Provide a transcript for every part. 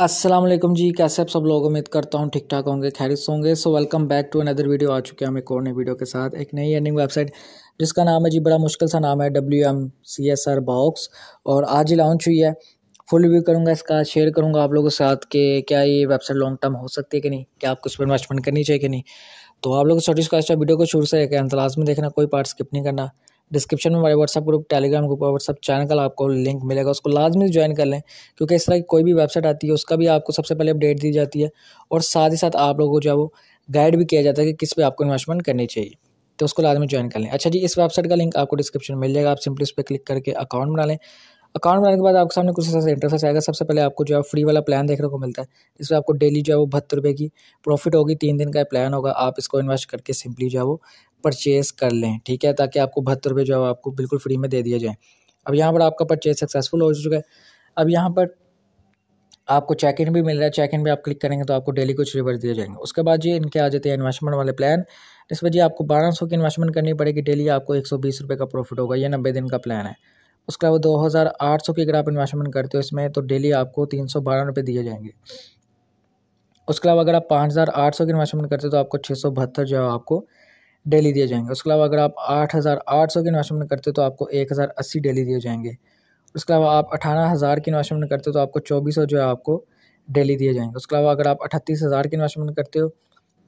अस्सलाम वालेकुम जी कैसे आप सब लोग उम्मीद करता हूँ ठीक ठाक होंगे खैरिस होंगे so welcome back to another video आ चुके हैं हम एक और नई वीडियो के साथ एक नई अर्निंग वेबसाइट जिसका नाम है जी बड़ा मुश्किल सा नाम है W M C S R box और आज ही लॉन्च हुई है फुल रिव्यू करूँगा इसका शेयर करूँगा आप लोगों के साथ कि क्या ये वेबसाइट लॉन्ग टर्म हो सकती है कि नहीं क्या आपको इस पर इन्वेस्टमेंट करनी चाहिए कि नहीं तो आप लोग स्टोरीज का वीडियो को शुरू से एक अंतलाज में देखना कोई पार्ट स्किप नहीं करना डिस्क्रिप्शन में हमारे व्हाट्सअप ग्रुप टेलीग्राम ग्रुप और व्हाट्सअप चैनल का आपको लिंक मिलेगा उसको लाजमी ज्वाइन कर लें क्योंकि इस तरह की कोई भी वेबसाइट आती है उसका भी आपको सबसे पहले अपडेट दी जाती है और साथ ही साथ आप लोगों को जो है वो गाइड भी किया जाता है कि किस पर आपको इन्वेस्टमेंट करनी चाहिए तो उसको लाजमी ज्वाइन कर लें अच्छा जी इस वेबसाइट का लिंक आपको डिस्क्रिप्शन मिल जाएगा आप सिंपली उस पर क्लिक करके अकाउंट बना लें अकाउंट बनाने के बाद आपके सामने कुछ ऐसा इंटरफेस आएगा सबसे पहले आपको जो है फ्री वाला प्लान देखने को मिलता है जिसमें आपको डेली जो है वो बहत्तर रुपये की प्रॉफिट होगी तीन दिन का प्लान होगा आप इसको इन्वेस्ट करके सिंपली जो है वो परचेज़ कर लें ठीक है ताकि आपको बहत्तर रुपये जो है आपको बिल्कुल फ्री में दे दिया जाए अब यहाँ पर आपका परचेज़ सक्सेसफुल हो चुका है अब यहाँ पर आपको चेक इन भी मिल रहा है चेक इन भी आप क्लिक करेंगे तो आपको डेली कुछ रिवर्स दिए जाएंगे उसके बाद जी इनके आ जाते हैं इन्वेस्टमेंट वाले प्लान इसमें जी आपको बारह सौ की इन्वेस्टमेंट करनी पड़ेगी डेली आपको एक सौ बीस रुपये का प्रॉफिट होगा ये नब्बे दिन का प्लान है उसके अलावा दो हज़ार आठ सौ की अगर आप इन्वेस्टमेंट करते हो इसमें तो डेली आपको तीन सौ बारह रुपये दिए जाएंगे उसके अलावा अगर आप पाँच हज़ार आठ सौ की इन्वेस्टमेंट करते हो तो आपको छः सौ बहत्तर जो है आपको डेली दिए जाएंगे उसके अलावा अगर आप आठ हज़ार आठ सौ के इन्वेस्टमेंट करते हो तो आपको एक हज़ार अस्सी डेली दिए जाएंगे उसके अलावा आप अठारह हज़ार की इन्वेस्टमेंट करते हो तो आपको चौबीस सौ जो है आपको डेली दिए जाएंगे उसके अलावा अगर आप अठतीस हज़ार की इन्वेस्टमेंट करते हो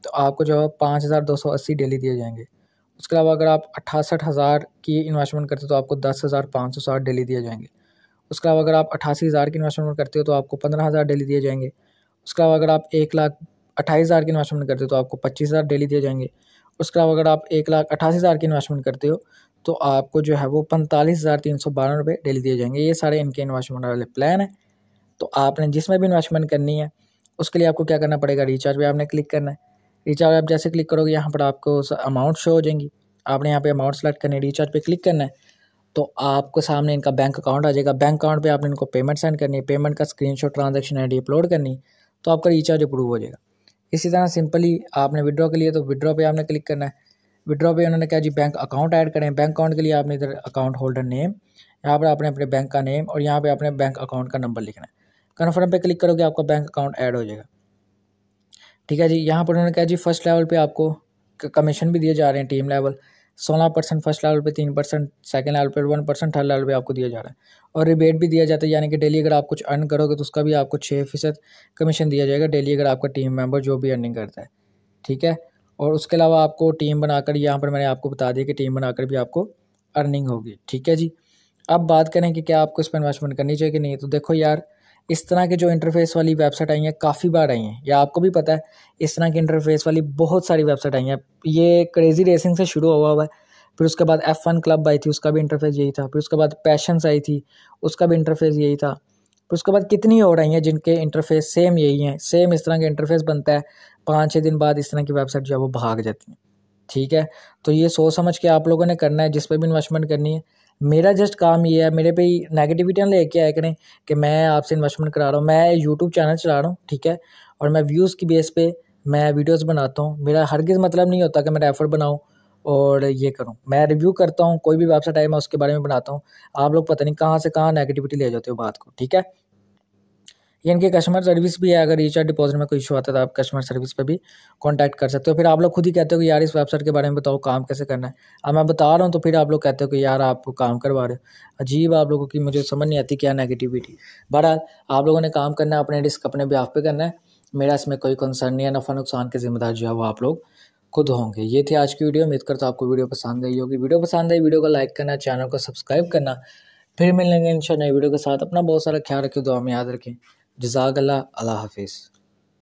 तो आपको जो है पाँच हज़ार दो सौ अस्सी डेली दिए जाएंगे उसके अलावा अगर आप अठासठ हज़ार की इन्वेस्टमेंट करते हो तो आपको दस हज़ार पाँच सौ साठ डेली दिए जाएंगे उसके अलावा अगर आप अठासी हज़ार की इन्वेस्टमेंट करते हो तो आपको पंद्रह हज़ार डेली दिए जाएंगे उसके अलावा अगर आप एक लाख अट्ठाईस हज़ार की इन्वेस्टमेंट करते हो तो आपको पच्चीस हज़ार डेली दिए जाएंगे उसके अलावा अगर आप एक लाख अट्ठासी हज़ार की इन्वेस्टमेंट करते हो तो आपको जो है वो पैंतालीस हज़ार तीन सौ बारह रुपये डेली दिए जाएंगे ये सारे इनके इन्वेस्टमेंट वाले प्लान है तो आपने जिसमें भी इन्वेस्टमेंट करनी है उसके लिए आपको क्या करना पड़ेगा रिचार्ज पर आपने क्लिक करना है रिचार्ज आप जैसे क्लिक करोगे यहाँ पर आपको अमाउंट शो हो जाएंगी आपने यहाँ पर अमाउंट सेलेक्ट करनी है रिचार्ज पर क्लिक करना है तो आपको सामने इनका बैंक अकाउंट आ जाएगा बैंक अकाउंट पे आपने इनको पेमेंट सेंड करनी है पेमेंट का स्क्रीनशॉट ट्रांजैक्शन आईडी अपलोड करनी तो आपका रिचार्ज अप्रूव हो जाएगा इसी तरह सिंपली आपने विड्रॉ के लिए तो विड्रॉ पे आपने क्लिक करना है विड्रॉ पे उन्होंने कहा जी बैंक अकाउंट ऐड करें बैंक अकाउंट के लिए आपने इधर अकाउंट होल्डर नेम यहाँ पर आपने अपने बैंक का नेम और यहाँ पर अपने बैंक अकाउंट का नंबर लिखना है कन्फर्म पे क्लिक करोगे आपका बैंक अकाउंट ऐड हो जाएगा ठीक है जी यहाँ पर उन्होंने कहा जी फर्स्ट लेवल पर आपको कमीशन भी दिए जा रहे हैं टीम लेवल सोलह परसेंट फर्स्ट लेवल पे तीन परसेंट सेकेंड लेवल पे वन परसेंट थर्ड लेवल पे आपको दिया जा रहा है और रिबेट भी दिया जाता है यानी कि डेली अगर आप कुछ अर्न करोगे तो उसका भी आपको छः फीसद कमीशन दिया जाएगा डेली अगर आपका टीम मेंबर जो भी अर्निंग करता है ठीक है और उसके अलावा आपको टीम बनाकर यहाँ पर मैंने आपको बता दिया कि टीम बनाकर भी आपको अर्निंग होगी ठीक है जी अब बात करें कि क्या आपको इस पर इन्वेस्टमेंट करनी चाहिए कि नहीं तो देखो यार इस तरह के जो इंटरफेस वाली वेबसाइट आई हैं काफ़ी बार आई हैं या आपको भी पता है इस तरह की इंटरफेस वाली बहुत सारी वेबसाइट आई हैं ये क्रेज़ी रेसिंग से शुरू हुआ हुआ है फिर उसके बाद एफ़ वन क्लब आई थी उसका भी इंटरफेस यही था फिर उसके बाद पैशंस आई थी उसका भी इंटरफेस यही था फिर उसके बाद कितनी और आई हैं जिनके इंटरफेस सेम यही हैं सेम इस तरह के इंटरफेस बनता है पाँच छः दिन बाद इस तरह की वेबसाइट जो है वो भाग जाती हैं ठीक है तो ये सोच समझ के आप लोगों ने करना है जिस पर भी इन्वेस्टमेंट करनी है मेरा जस्ट काम ये है मेरे पे नेगेटिविटी ना लेके आए करें कि मैं आपसे इन्वेस्टमेंट करा रहा हूँ मैं यूट्यूब चैनल चला रहा हूँ ठीक है और मैं व्यूज़ की बेस पे मैं वीडियोस बनाता हूँ मेरा हर किस मतलब नहीं होता कि मैं रेफ़र बनाऊँ और ये करूँ मैं रिव्यू करता हूँ कोई भी वेबसाइट आई मैं उसके बारे में बनाता हूँ आप लोग पता नहीं कहाँ से कहाँ नेगेटिविटी ले जाते हो बात को ठीक है या इनके कस्टमर सर्विस भी है अगर रिचार्ज डिपॉजिट में कोई इशू आता है तो आप कस्टमर सर्विस पर भी कॉन्टैक्ट कर सकते हो फिर आप लोग खुद ही कहते हो कि यार इस वेबसाइट के बारे में बताओ काम कैसे करना है अब मैं बता रहा हूँ तो फिर आप लोग कहते हो कि यार आपको काम करवा रहे हो अजीब आप लोगों की मुझे समझ नहीं आती क्या नेगेटिविटी बहरहाल आप लोगों ने काम करना है अपने रिस्क अपने ब्याह पर करना है मेरा इसमें कोई कंसर्न नहीं है नफा नुकसान की जिम्मेदार जो है वो आप लोग खुद होंगे ये थी आज की वीडियो उम्मीद करता हूँ आपको वीडियो पसंद आई होगी वीडियो पसंद आई वीडियो को लाइक करना चैनल को सब्सक्राइब करना फिर मिलेंगे इन नई वीडियो के साथ अपना बहुत सारा ख्याल रखें दुआ में याद रखें Jazakallah, Allah Hafiz.